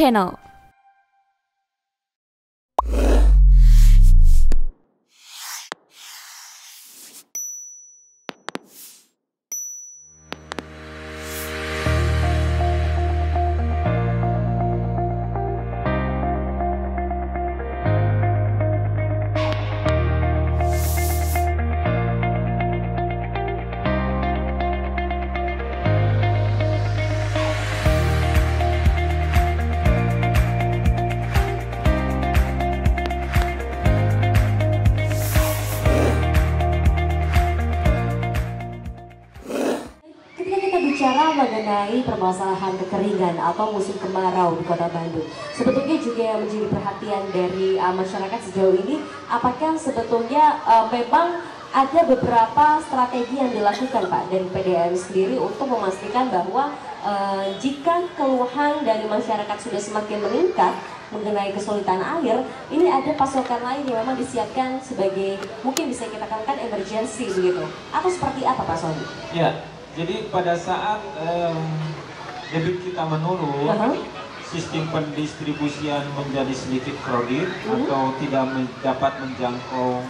channel. berbicara mengenai permasalahan kekeringan atau musim kemarau di Kota Bandung. Sebetulnya juga yang menjadi perhatian dari uh, masyarakat sejauh ini, apakah sebetulnya uh, memang ada beberapa strategi yang dilakukan Pak dari PDAM sendiri untuk memastikan bahwa uh, jika keluhan dari masyarakat sudah semakin meningkat, mengenai kesulitan air, ini ada pasokan lain yang memang disiapkan sebagai mungkin bisa kita katakan emergency begitu. Atau seperti apa Pak Sony? Ya, jadi pada saat eh, debit kita menurun, uh -huh. sistem pendistribusian menjadi sedikit kredit uh mhm. -huh. atau tidak men dapat menjangkau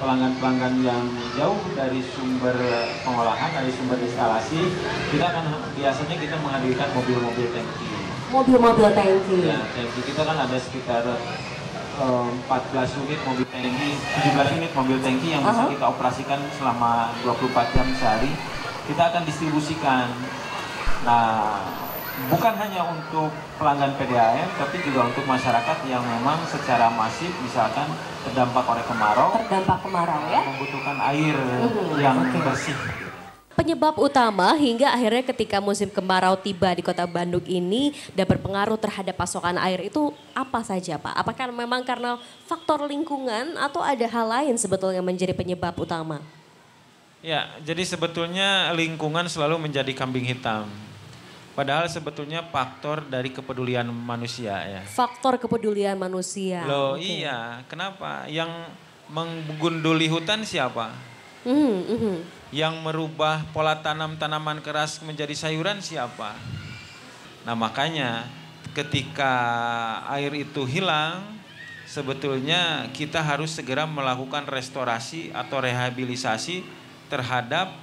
pelanggan-pelanggan yang jauh dari sumber pengolahan, dari sumber instalasi, kita akan biasanya kita menghadirkan mobil-mobil tangki. Mobil-mobil tangki. Ya, tanki. kita kan ada sekitar 14 unit mobil tangki, 17 unit mobil tangki yang bisa uh -huh. kita operasikan selama 24 jam sehari kita akan distribusikan. Nah, bukan hanya untuk pelanggan PDAM, tapi juga untuk masyarakat yang memang secara masif misalkan terdampak oleh kemarau. Terdampak kemarau ya. Membutuhkan air uhum, yang okay. bersih. Penyebab utama hingga akhirnya ketika musim kemarau tiba di kota Bandung ini dan berpengaruh terhadap pasokan air itu apa saja Pak? Apakah memang karena faktor lingkungan atau ada hal lain sebetulnya menjadi penyebab utama? Ya, jadi sebetulnya lingkungan selalu menjadi kambing hitam. Padahal sebetulnya faktor dari kepedulian manusia ya. Faktor kepedulian manusia. Loh okay. iya, kenapa? Yang menggunduli hutan siapa? Mm -hmm. Yang merubah pola tanam tanaman keras menjadi sayuran siapa? Nah makanya ketika air itu hilang, sebetulnya kita harus segera melakukan restorasi atau rehabilitasi terhadap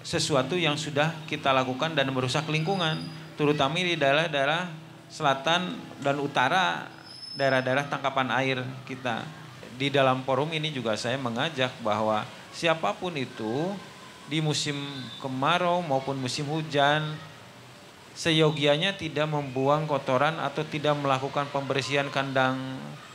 sesuatu yang sudah kita lakukan dan merusak lingkungan, terutama di daerah-daerah selatan dan utara, daerah-daerah tangkapan air kita. Di dalam forum ini juga saya mengajak bahwa siapapun itu di musim kemarau maupun musim hujan seyogianya tidak membuang kotoran atau tidak melakukan pembersihan kandang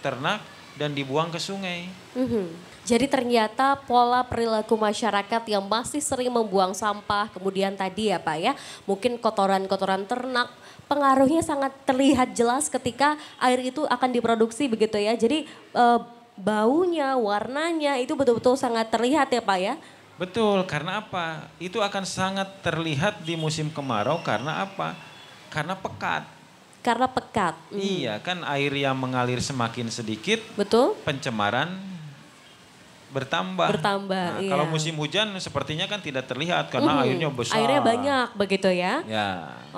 ternak dan dibuang ke sungai. Mm -hmm jadi ternyata pola perilaku masyarakat yang masih sering membuang sampah, kemudian tadi ya Pak ya, mungkin kotoran-kotoran ternak, pengaruhnya sangat terlihat jelas ketika air itu akan diproduksi begitu ya. Jadi e, baunya, warnanya itu betul-betul sangat terlihat ya Pak ya. Betul, karena apa? Itu akan sangat terlihat di musim kemarau karena apa? Karena pekat. Karena pekat. Hmm. Iya, kan air yang mengalir semakin sedikit. Betul. Pencemaran bertambah. Bertambah. Nah, iya. Kalau musim hujan sepertinya kan tidak terlihat karena airnya besar. Airnya banyak begitu ya. Ya.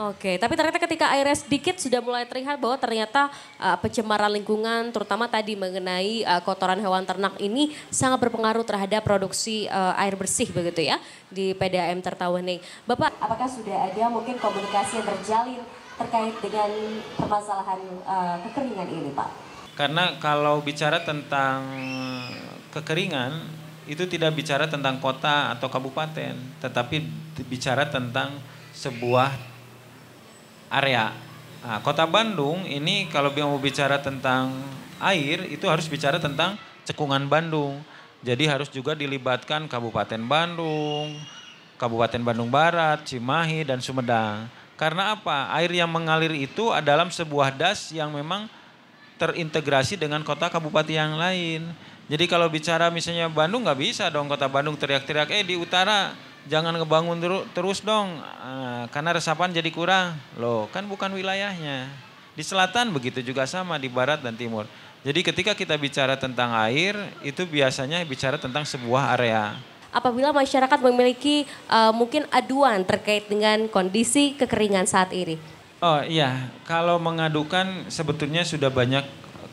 Oke, tapi ternyata ketika airnya sedikit sudah mulai terlihat bahwa ternyata uh, pencemaran lingkungan terutama tadi mengenai uh, kotoran hewan ternak ini sangat berpengaruh terhadap produksi uh, air bersih begitu ya di PDAM tertawening. Bapak, apakah sudah ada mungkin komunikasi yang terjalin terkait dengan permasalahan uh, kekeringan ini, Pak? Karena kalau bicara tentang kekeringan itu tidak bicara tentang kota atau kabupaten, tetapi bicara tentang sebuah area. Nah, kota Bandung ini kalau mau bicara tentang air itu harus bicara tentang cekungan Bandung. Jadi harus juga dilibatkan Kabupaten Bandung, Kabupaten Bandung Barat, Cimahi dan Sumedang. Karena apa? Air yang mengalir itu adalah sebuah das yang memang terintegrasi dengan kota kabupaten yang lain jadi kalau bicara misalnya Bandung nggak bisa dong kota Bandung teriak-teriak, eh di utara jangan ngebangun terus dong ah, karena resapan jadi kurang. Loh kan bukan wilayahnya. Di selatan begitu juga sama di barat dan timur. Jadi ketika kita bicara tentang air itu biasanya bicara tentang sebuah area. Apabila masyarakat memiliki uh, mungkin aduan terkait dengan kondisi kekeringan saat ini. Oh iya, kalau mengadukan sebetulnya sudah banyak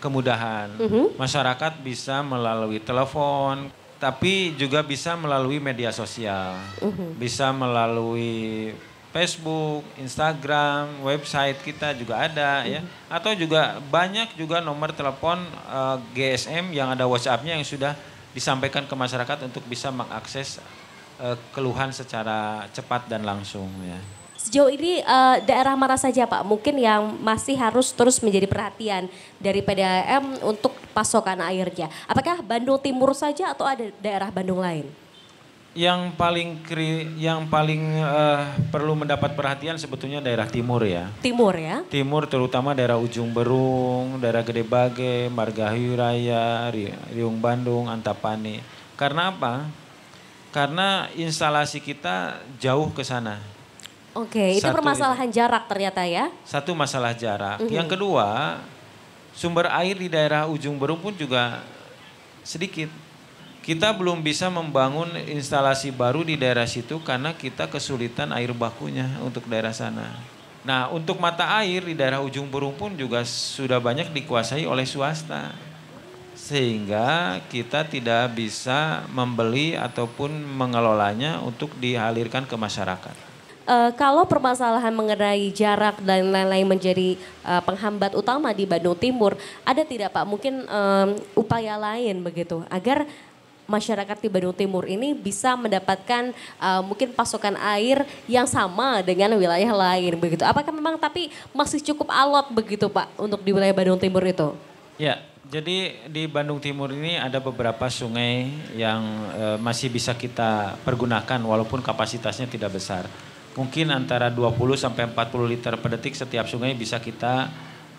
kemudahan. Mm -hmm. Masyarakat bisa melalui telepon, tapi juga bisa melalui media sosial, mm -hmm. bisa melalui Facebook, Instagram, website kita juga ada mm -hmm. ya, mm-hmm. atau juga banyak juga nomor telepon uh, eh, GSM yang ada WhatsApp-nya yang sudah disampaikan ke masyarakat untuk bisa mengakses uh, keluhan secara cepat dan langsung ya sejauh ini uh, daerah mana saja Pak mungkin yang masih harus terus menjadi perhatian dari PDAM untuk pasokan airnya? Apakah Bandung Timur saja atau ada daerah Bandung lain? Yang paling kri, yang paling uh, perlu mendapat perhatian sebetulnya daerah timur ya. Timur ya. Timur terutama daerah Ujung Berung, daerah Gede Bage, Margahayu Raya, Riung Bandung, Antapani. Karena apa? Karena instalasi kita jauh ke sana Oke, okay, itu permasalahan permasalahan jarak ternyata ya. Satu masalah jarak. Mm -hmm. Yang kedua, sumber air di daerah ujung Berung pun juga sedikit. Kita belum bisa membangun instalasi baru di daerah situ karena kita kesulitan air bakunya untuk daerah sana. Nah, untuk mata air di daerah ujung Berung pun juga sudah banyak dikuasai oleh swasta. Sehingga kita tidak bisa membeli ataupun mengelolanya untuk dihalirkan ke masyarakat uh, kalau permasalahan mengenai jarak dan lain-lain menjadi uh, penghambat utama di Bandung Timur, ada tidak Pak mungkin um, upaya lain begitu agar masyarakat di Bandung Timur ini bisa mendapatkan uh, mungkin pasokan air yang sama dengan wilayah lain begitu. Apakah memang tapi masih cukup alot begitu Pak untuk di wilayah Bandung Timur itu? Ya, jadi di Bandung Timur ini ada beberapa sungai yang uh, masih bisa kita pergunakan walaupun kapasitasnya tidak besar mungkin antara 20 sampai 40 liter per detik setiap sungai bisa kita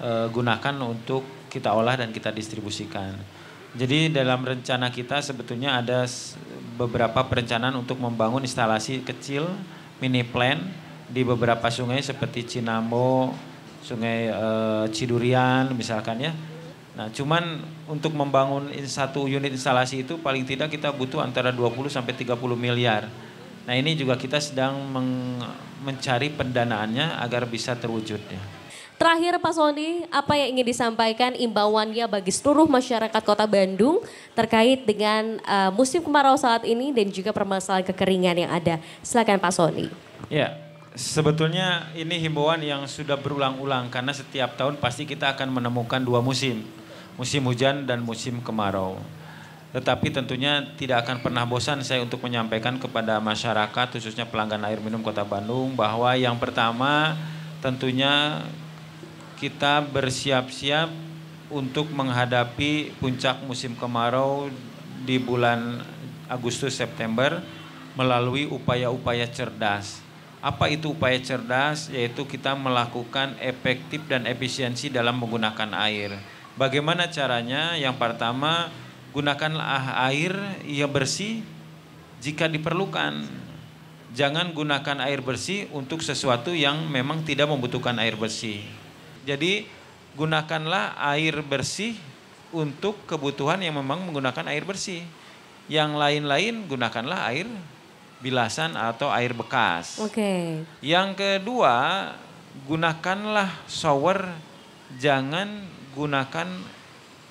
uh, gunakan untuk kita olah dan kita distribusikan. Jadi dalam rencana kita sebetulnya ada beberapa perencanaan untuk membangun instalasi kecil mini plan di beberapa sungai seperti Cinamo, Sungai e, Cidurian misalkan ya. Nah, cuman untuk membangun satu unit instalasi itu paling tidak kita butuh antara 20 sampai 30 miliar. Nah ini juga kita sedang mencari pendanaannya agar bisa terwujud ya. Terakhir Pak Soni, apa yang ingin disampaikan imbauannya bagi seluruh masyarakat kota Bandung terkait dengan uh, musim kemarau saat ini dan juga permasalahan kekeringan yang ada. Silakan Pak Soni. Ya, sebetulnya ini himbauan yang sudah berulang-ulang karena setiap tahun pasti kita akan menemukan dua musim. Musim hujan dan musim kemarau. Tetapi tentunya tidak akan pernah bosan saya untuk menyampaikan kepada masyarakat khususnya pelanggan air minum Kota Bandung bahwa yang pertama tentunya kita bersiap-siap untuk menghadapi puncak musim kemarau di bulan Agustus September melalui upaya-upaya cerdas. Apa itu upaya cerdas? Yaitu kita melakukan efektif dan efisiensi dalam menggunakan air. Bagaimana caranya? Yang pertama, gunakanlah ah air yang bersih jika diperlukan. Jangan gunakan air bersih untuk sesuatu yang memang tidak membutuhkan air bersih. Jadi gunakanlah air bersih untuk kebutuhan yang memang menggunakan air bersih. Yang lain-lain gunakanlah air bilasan atau air bekas. Oke. Okay. Yang kedua, gunakanlah shower jangan gunakan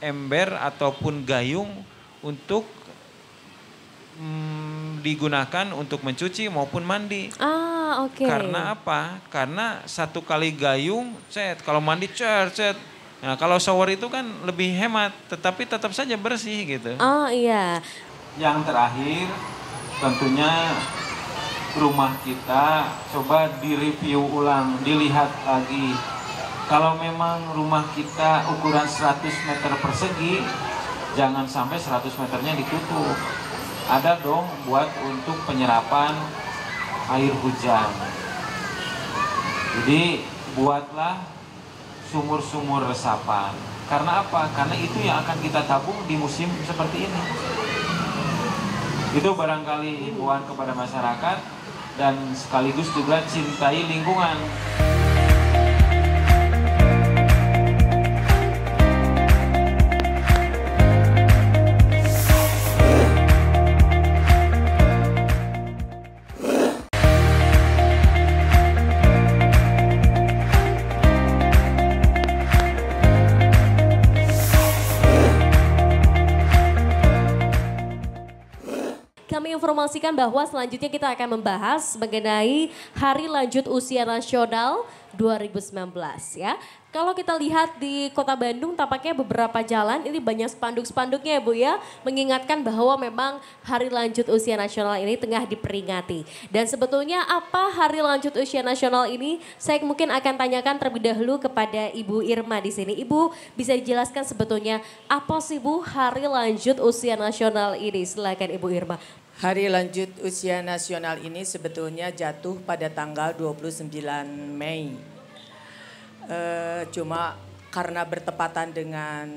ember ataupun gayung untuk mm, digunakan untuk mencuci maupun mandi. Ah, oke. Okay. Karena apa? Karena satu kali gayung, cet. Kalau mandi, cer, cet. Nah, kalau shower itu kan lebih hemat, tetapi tetap saja bersih gitu. Oh, iya. Yang terakhir, tentunya rumah kita coba direview ulang, dilihat lagi kalau memang rumah kita ukuran 100 meter persegi jangan sampai 100 meternya ditutup ada dong buat untuk penyerapan air hujan jadi buatlah sumur-sumur resapan karena apa? karena itu yang akan kita tabung di musim seperti ini itu barangkali himbauan kepada masyarakat dan sekaligus juga cintai lingkungan. menginformasikan bahwa selanjutnya kita akan membahas mengenai Hari Lanjut Usia Nasional 2019 ya. Kalau kita lihat di kota Bandung tampaknya beberapa jalan ini banyak spanduk-spanduknya ya Bu ya. Mengingatkan bahwa memang hari lanjut usia nasional ini tengah diperingati. Dan sebetulnya apa hari lanjut usia nasional ini saya mungkin akan tanyakan terlebih dahulu kepada Ibu Irma di sini. Ibu bisa dijelaskan sebetulnya apa sih Bu hari lanjut usia nasional ini? Silakan Ibu Irma. Hari lanjut usia nasional ini sebetulnya jatuh pada tanggal 29 Mei. E, cuma karena bertepatan dengan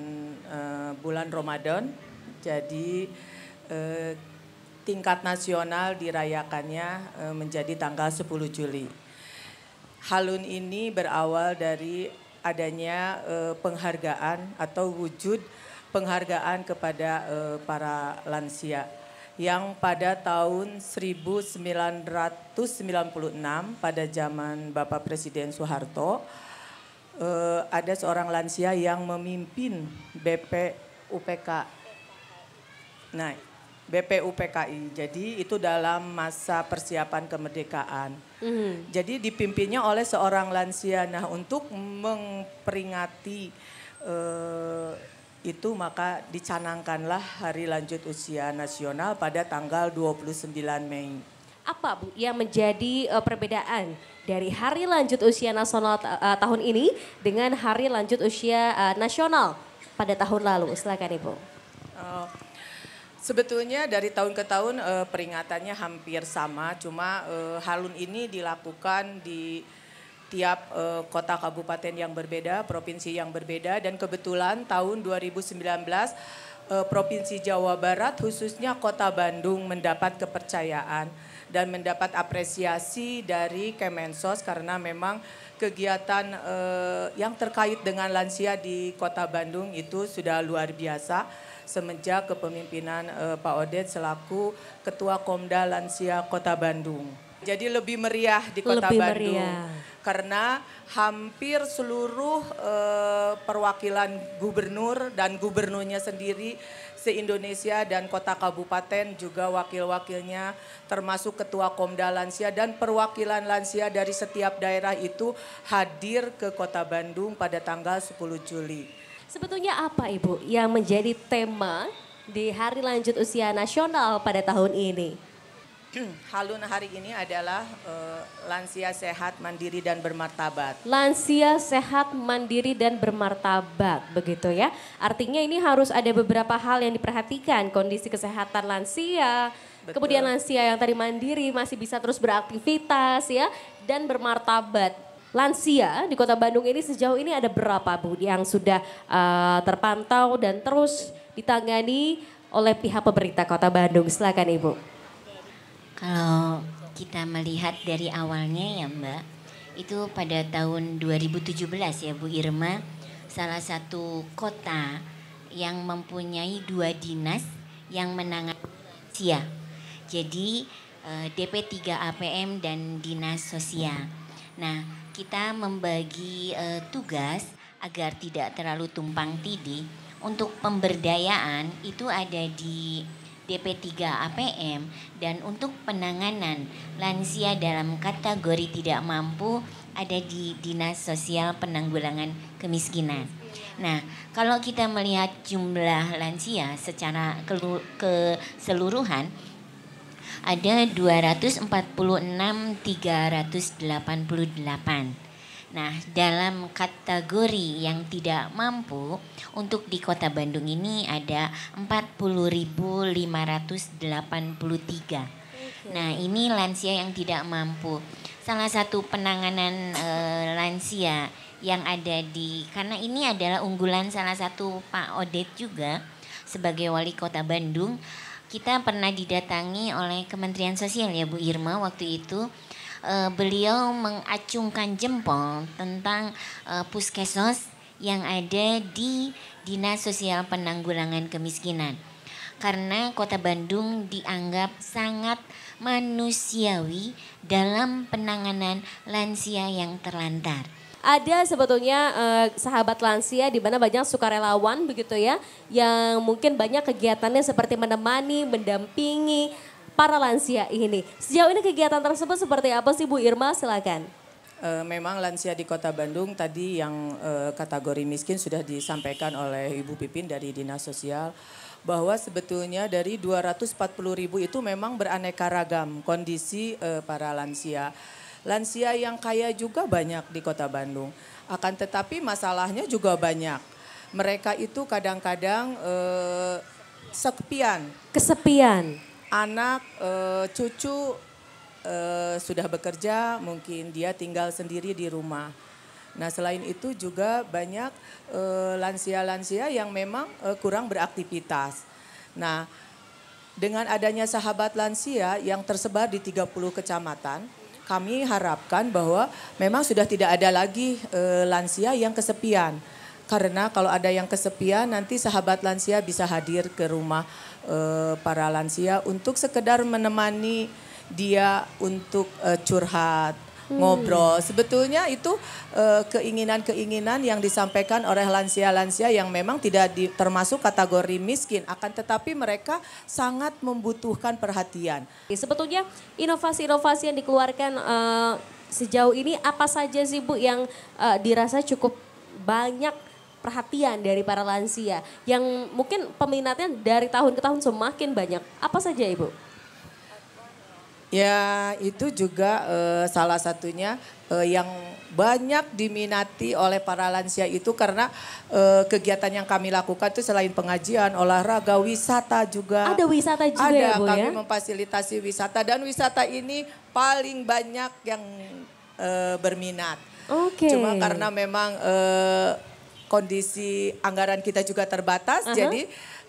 e, bulan Ramadan, jadi e, tingkat nasional dirayakannya e, menjadi tanggal 10 Juli. Halun ini berawal dari adanya e, penghargaan atau wujud penghargaan kepada e, para lansia yang pada tahun 1996 pada zaman Bapak Presiden Soeharto eh, ada seorang lansia yang memimpin UPK. Nah, BPUPKI. Jadi itu dalam masa persiapan kemerdekaan. Mm -hmm. Jadi dipimpinnya oleh seorang lansia. Nah, untuk memperingati eh, itu maka dicanangkanlah hari lanjut usia nasional pada tanggal 29 Mei. Apa Bu yang menjadi eh, perbedaan dari hari lanjut usia nasional eh, tahun ini dengan hari lanjut usia eh, nasional pada tahun lalu? Silakan Ibu. Uh, Sebetulnya dari tahun ke tahun peringatannya hampir sama, cuma halun ini dilakukan di tiap uh, eh, kota kabupaten yang berbeda, provinsi yang berbeda dan kebetulan tahun 2019 uh, eh, provinsi Jawa Barat khususnya Kota Bandung mendapat kepercayaan dan mendapat apresiasi dari Kemensos karena memang kegiatan uh, yang terkait dengan lansia di Kota Bandung itu sudah luar biasa semenjak kepemimpinan uh, Pak Odet selaku Ketua Komda Lansia Kota Bandung. Jadi lebih meriah di Kota lebih Bandung. Meriah karena hampir seluruh eh, perwakilan gubernur dan gubernurnya sendiri se-Indonesia dan kota kabupaten juga wakil-wakilnya termasuk ketua Komda Lansia dan perwakilan lansia dari setiap daerah itu hadir ke kota Bandung pada tanggal 10 Juli. Sebetulnya apa Ibu yang menjadi tema di Hari Lanjut Usia Nasional pada tahun ini? Hmm, halun hari ini adalah uh, lansia sehat, mandiri dan bermartabat. Lansia sehat, mandiri dan bermartabat, begitu ya. Artinya ini harus ada beberapa hal yang diperhatikan, kondisi kesehatan lansia, Betul. kemudian lansia yang tadi mandiri masih bisa terus beraktivitas ya dan bermartabat. Lansia di Kota Bandung ini sejauh ini ada berapa Bu yang sudah uh, terpantau dan terus ditangani oleh pihak pemerintah Kota Bandung? Silakan Ibu. Kalau kita melihat dari awalnya ya Mbak, itu pada tahun 2017 ya Bu Irma, salah satu kota yang mempunyai dua dinas yang menangani sia. Jadi eh, DP3 APM dan Dinas Sosial. Nah, kita membagi uh, tugas agar tidak terlalu tumpang tindih. Untuk pemberdayaan itu ada di DP3 APM dan untuk penanganan lansia dalam kategori tidak mampu ada di Dinas Sosial Penanggulangan Kemiskinan. Nah, kalau kita melihat jumlah lansia secara keseluruhan ada 246.388 Nah, dalam kategori yang tidak mampu untuk di Kota Bandung ini ada 40.583. Nah, ini lansia yang tidak mampu. Salah satu penanganan e, lansia yang ada di karena ini adalah unggulan salah satu Pak Odet juga sebagai wali Kota Bandung. Kita pernah didatangi oleh Kementerian Sosial ya Bu Irma waktu itu uh, beliau mengacungkan jempol tentang uh, eh, puskesos yang ada di Dinas Sosial Penanggulangan Kemiskinan. Karena Kota Bandung dianggap sangat manusiawi dalam penanganan lansia yang terlantar. Ada sebetulnya eh, sahabat lansia di mana banyak sukarelawan begitu ya yang mungkin banyak kegiatannya seperti menemani, mendampingi para lansia ini. Sejauh ini kegiatan tersebut seperti apa sih Bu Irma? Silakan. Eh, memang lansia di Kota Bandung tadi yang eh, kategori miskin sudah disampaikan oleh Ibu Pipin dari Dinas Sosial bahwa sebetulnya dari 240 ribu itu memang beraneka ragam kondisi eh, para lansia. Lansia yang kaya juga banyak di Kota Bandung. Akan tetapi masalahnya juga banyak. Mereka itu kadang-kadang sepian. Kesepian anak, e, cucu e, sudah bekerja, mungkin dia tinggal sendiri di rumah. Nah, selain itu juga banyak eh, lansia-lansia yang memang kurang beraktivitas. Nah, dengan adanya sahabat lansia yang tersebar di 30 kecamatan, kami harapkan bahwa memang sudah tidak ada lagi lansia yang kesepian karena kalau ada yang kesepian nanti sahabat lansia bisa hadir ke rumah eh, para lansia untuk sekedar menemani dia untuk eh, curhat hmm. ngobrol sebetulnya itu eh, keinginan-keinginan yang disampaikan oleh lansia-lansia yang memang tidak di, termasuk kategori miskin akan tetapi mereka sangat membutuhkan perhatian sebetulnya inovasi-inovasi yang dikeluarkan sejauh ini apa saja sih Bu yang dirasa cukup banyak perhatian dari para lansia yang mungkin peminatnya dari tahun ke tahun semakin banyak. Apa saja Ibu? Ya itu juga uh, salah satunya uh, yang banyak diminati oleh para lansia itu karena uh, kegiatan yang kami lakukan itu selain pengajian, olahraga, wisata juga. Ada wisata juga ada, ya kami ya? memfasilitasi wisata dan wisata ini paling banyak yang berminat. Oke. Okay. Cuma karena memang uh, kondisi anggaran kita juga terbatas. Uh -huh. Jadi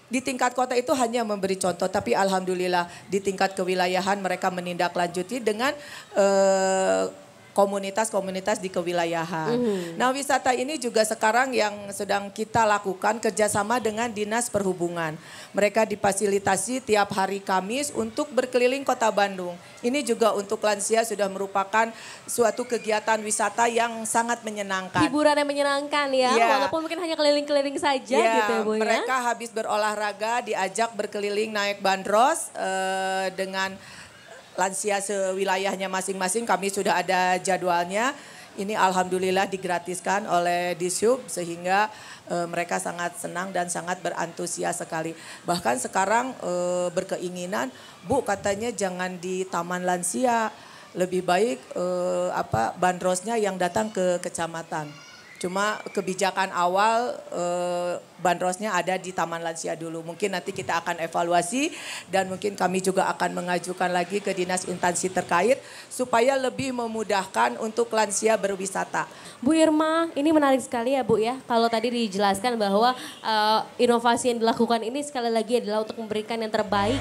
di tingkat kota itu hanya memberi contoh, tapi alhamdulillah di tingkat kewilayahan mereka menindaklanjuti dengan uh, komunitas-komunitas di kewilayahan. mm Nah wisata ini juga sekarang yang sedang kita lakukan kerjasama dengan Dinas Perhubungan. Mereka difasilitasi tiap hari Kamis untuk berkeliling kota Bandung. Ini juga untuk lansia sudah merupakan suatu kegiatan wisata yang sangat menyenangkan. Hiburan yang menyenangkan ya, ya. walaupun mungkin hanya keliling-keliling saja ya, gitu ya Bu ya. Mereka habis berolahraga diajak berkeliling naik bandros uh, dengan lansia sewilayahnya masing-masing kami sudah ada jadwalnya. Ini alhamdulillah digratiskan oleh Dishub sehingga e, mereka sangat senang dan sangat berantusias sekali. Bahkan sekarang e, berkeinginan, Bu katanya jangan di taman lansia, lebih baik eh, apa bandrosnya yang datang ke kecamatan. Cuma kebijakan awal eh, bandrosnya ada di Taman Lansia dulu. Mungkin nanti kita akan evaluasi dan mungkin kami juga akan mengajukan lagi ke dinas instansi terkait supaya lebih memudahkan untuk lansia berwisata. Bu Irma, ini menarik sekali ya Bu ya. Kalau tadi dijelaskan bahwa eh, inovasi yang dilakukan ini sekali lagi adalah untuk memberikan yang terbaik.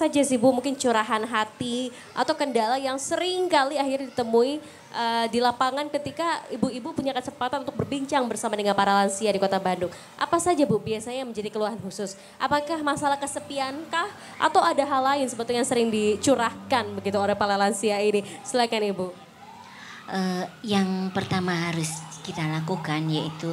saja sih Bu mungkin curahan hati atau kendala yang sering kali akhirnya ditemui uh, di lapangan ketika ibu-ibu punya kesempatan untuk berbincang bersama dengan para lansia di Kota Bandung. Apa saja Bu biasanya yang menjadi keluhan khusus? Apakah masalah kesepiankah atau ada hal lain sebetulnya yang sering dicurahkan begitu oleh para lansia ini? Silakan Ibu. Uh, yang pertama harus kita lakukan yaitu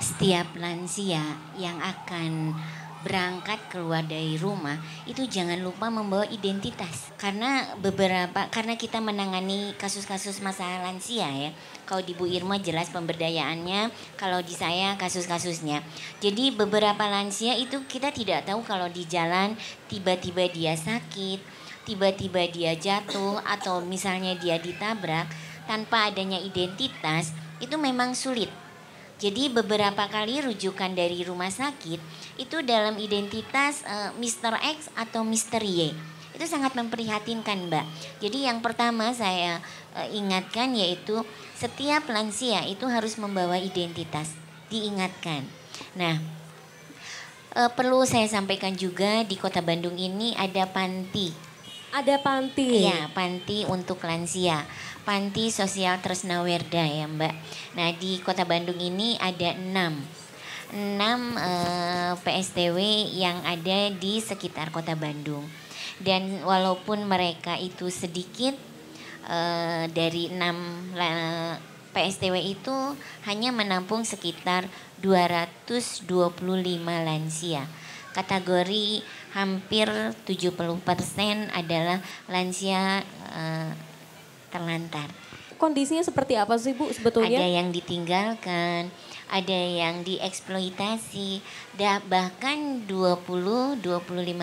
setiap lansia yang akan berangkat keluar dari rumah itu jangan lupa membawa identitas karena beberapa karena kita menangani kasus-kasus masalah lansia ya kalau di Bu Irma jelas pemberdayaannya kalau di saya kasus-kasusnya jadi beberapa lansia itu kita tidak tahu kalau di jalan tiba-tiba dia sakit tiba-tiba dia jatuh atau misalnya dia ditabrak tanpa adanya identitas itu memang sulit jadi beberapa kali rujukan dari rumah sakit itu dalam identitas uh, eh, Mr. X atau Mr. Y. Itu sangat memprihatinkan, Mbak. Jadi yang pertama saya uh, ingatkan yaitu setiap lansia itu harus membawa identitas, diingatkan. Nah, uh, perlu saya sampaikan juga di Kota Bandung ini ada panti. Ada panti. Iya, panti untuk lansia panti sosial Tresna Werda ya Mbak. Nah di Kota Bandung ini ada enam enam eh, PSTW yang ada di sekitar Kota Bandung. Dan walaupun mereka itu sedikit eh, dari enam eh, PSTW itu hanya menampung sekitar 225 lansia. Kategori hampir 70% adalah lansia eh, terlantar. Kondisinya seperti apa sih Bu sebetulnya? Ada yang ditinggalkan, ada yang dieksploitasi, dan bahkan 20-25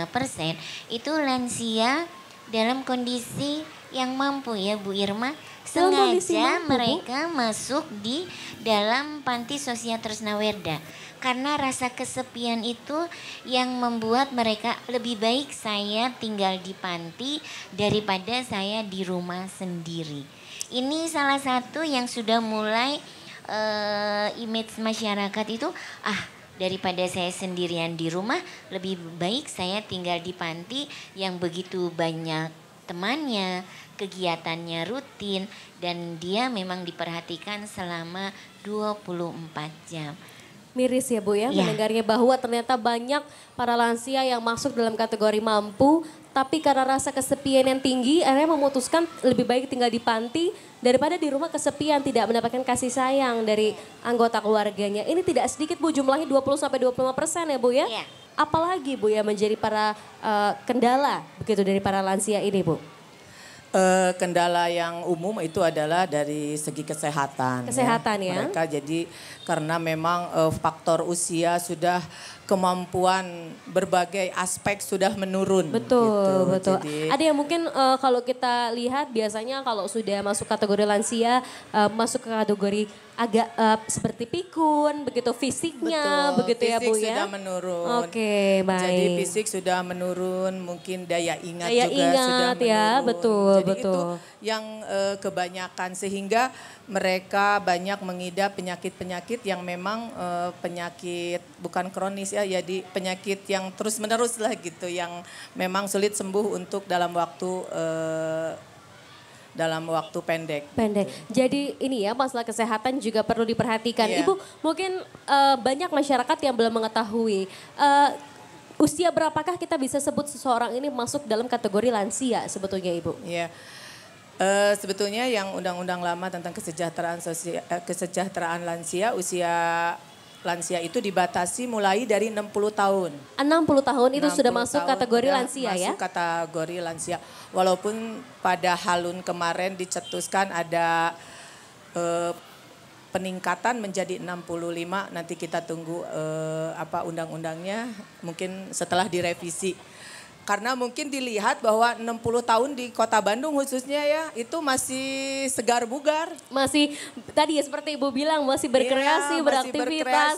persen itu lansia dalam kondisi yang mampu ya Bu Irma sengaja mampu, mereka Bu. masuk di dalam panti sosial Tresnawerda karena rasa kesepian itu yang membuat mereka lebih baik saya tinggal di panti daripada saya di rumah sendiri. Ini salah satu yang sudah mulai uh, image masyarakat itu ah daripada saya sendirian di rumah lebih baik saya tinggal di panti yang begitu banyak temannya, kegiatannya rutin dan dia memang diperhatikan selama 24 jam miris ya Bu ya, ya. mendengarnya bahwa ternyata banyak para lansia yang masuk dalam kategori mampu tapi karena rasa kesepian yang tinggi akhirnya memutuskan lebih baik tinggal di panti daripada di rumah kesepian tidak mendapatkan kasih sayang dari anggota keluarganya. Ini tidak sedikit Bu jumlahnya 20 sampai 25 persen ya Bu ya. ya. Apalagi Bu ya menjadi para uh, kendala begitu dari para lansia ini Bu. Uh, kendala yang umum itu adalah dari segi kesehatan. Ya. Kesehatan ya. ya. Mereka jadi karena memang uh, faktor usia sudah kemampuan berbagai aspek sudah menurun. Betul, gitu. betul. Jadi, Ada yang mungkin uh, kalau kita lihat biasanya kalau sudah masuk kategori lansia uh, masuk ke kategori agak uh, seperti pikun begitu fisiknya Betul, begitu ya, fisik ya Bu ya. sudah menurun. Oke, okay, baik. Jadi fisik sudah menurun, mungkin daya ingat daya juga ingat, sudah ya, menurun. ya, betul, Jadi betul. itu yang uh, kebanyakan sehingga mereka banyak mengidap penyakit-penyakit yang memang uh, penyakit bukan kronis ya, jadi penyakit yang terus-menerus lah gitu yang memang sulit sembuh untuk dalam waktu uh, dalam waktu pendek. Pendek. Gitu. Jadi ini ya masalah kesehatan juga perlu diperhatikan. Yeah. Ibu mungkin uh, banyak masyarakat yang belum mengetahui uh, usia berapakah kita bisa sebut seseorang ini masuk dalam kategori lansia sebetulnya Ibu? Iya. Uh, sebetulnya yang undang-undang lama tentang kesejahteraan sosial, kesejahteraan lansia usia lansia itu dibatasi mulai dari 60 tahun. 60 tahun itu 60 sudah masuk tahun kategori lansia masuk ya? Masuk kategori lansia. Walaupun pada halun kemarin dicetuskan ada eh, peningkatan menjadi 65 nanti kita tunggu eh, apa undang-undangnya mungkin setelah direvisi karena mungkin dilihat bahwa 60 tahun di kota Bandung khususnya ya itu masih segar bugar. Masih tadi ya seperti Ibu bilang masih berkreasi, iya, masih beraktivitas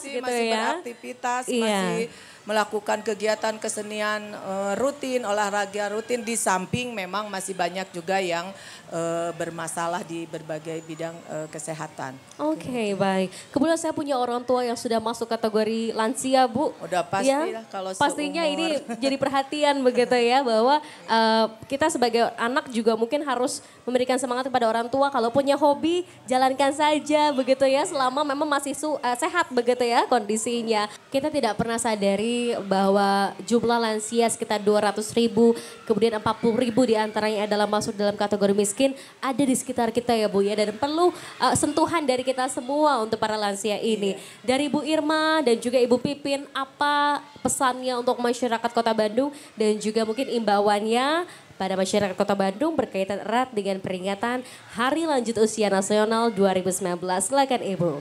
berkreasi, gitu masih ya. Masih beraktivitas, iya. masih melakukan kegiatan kesenian eh, rutin, olahraga rutin di samping memang masih banyak juga yang eh, bermasalah di berbagai bidang eh, kesehatan. Oke, okay, baik. Kebetulan saya punya orang tua yang sudah masuk kategori lansia, Bu. Udah iya? pasti ya, lah kalau Pastinya seumur. ini jadi perhatian begitu ya bahwa kita sebagai anak juga mungkin harus memberikan semangat kepada orang tua kalau punya hobi jalankan saja begitu ya selama memang masih sehat begitu ya kondisinya. Kita tidak pernah sadari tadi bahwa jumlah lansia sekitar 200 ribu, kemudian 40 ribu diantaranya adalah masuk dalam kategori miskin, ada di sekitar kita ya Bu ya. Dan perlu uh, sentuhan dari kita semua untuk para lansia ini. Iya. Dari Bu Irma dan juga Ibu Pipin, apa pesannya untuk masyarakat kota Bandung dan juga mungkin imbauannya pada masyarakat Kota Bandung berkaitan erat dengan peringatan Hari Lanjut Usia Nasional 2019. Silakan Ibu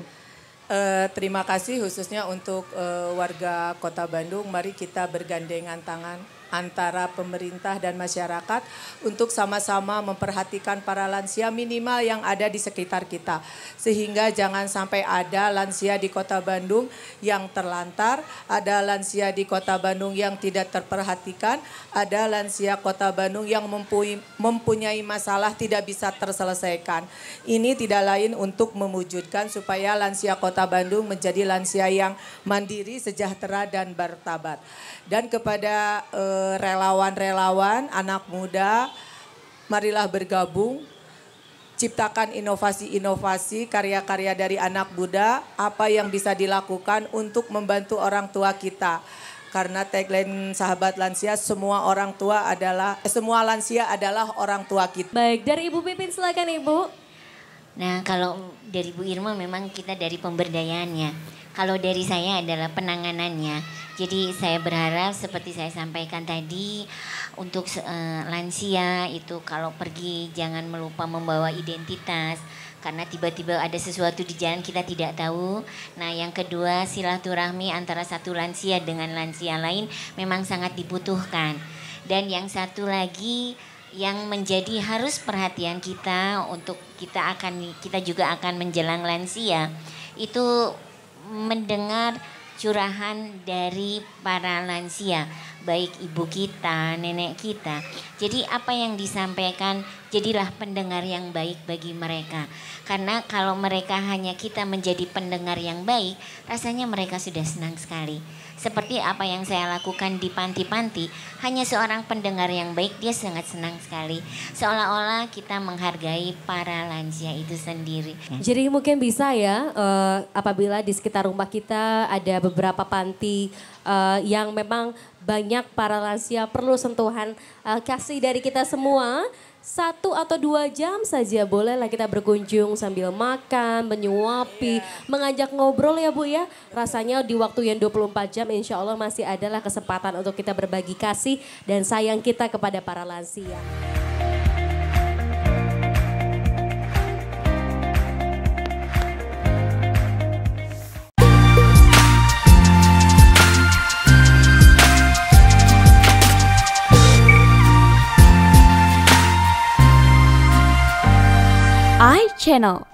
eh, terima kasih khususnya untuk eh, warga Kota Bandung. Mari kita bergandengan tangan antara pemerintah dan masyarakat untuk sama-sama memperhatikan para lansia minimal yang ada di sekitar kita. Sehingga jangan sampai ada lansia di kota Bandung yang terlantar, ada lansia di kota Bandung yang tidak terperhatikan, ada lansia kota Bandung yang mempunyai masalah tidak bisa terselesaikan. Ini tidak lain untuk mewujudkan supaya lansia kota Bandung menjadi lansia yang mandiri, sejahtera, dan bertabat. Dan kepada eh, relawan-relawan, anak muda, marilah bergabung, ciptakan inovasi-inovasi karya-karya dari anak muda, apa yang bisa dilakukan untuk membantu orang tua kita. Karena tagline sahabat lansia semua orang tua adalah eh, semua lansia adalah orang tua kita. Baik, dari Ibu Pipin silakan Ibu. Nah, kalau dari Bu Irma memang kita dari pemberdayaannya. Kalau dari saya adalah penanganannya jadi saya berharap seperti saya sampaikan tadi untuk uh, lansia itu kalau pergi jangan melupa membawa identitas karena tiba-tiba ada sesuatu di jalan kita tidak tahu. Nah, yang kedua silaturahmi antara satu lansia dengan lansia lain memang sangat dibutuhkan. Dan yang satu lagi yang menjadi harus perhatian kita untuk kita akan kita juga akan menjelang lansia itu mendengar curahan dari para lansia, baik ibu kita, nenek kita. Jadi apa yang disampaikan, jadilah pendengar yang baik bagi mereka. Karena kalau mereka hanya kita menjadi pendengar yang baik, rasanya mereka sudah senang sekali. Seperti apa yang saya lakukan di panti-panti, hanya seorang pendengar yang baik dia sangat senang sekali. Seolah-olah kita menghargai para lansia itu sendiri. Hmm. Jadi mungkin bisa ya eh, apabila di sekitar rumah kita ada beberapa panti eh, yang memang banyak para lansia perlu sentuhan eh, kasih dari kita semua satu atau dua jam saja bolehlah kita berkunjung sambil makan, menyuapi, yeah. mengajak ngobrol ya Bu ya. Rasanya di waktu yang 24 jam insya Allah masih adalah kesempatan untuk kita berbagi kasih dan sayang kita kepada para lansia. channel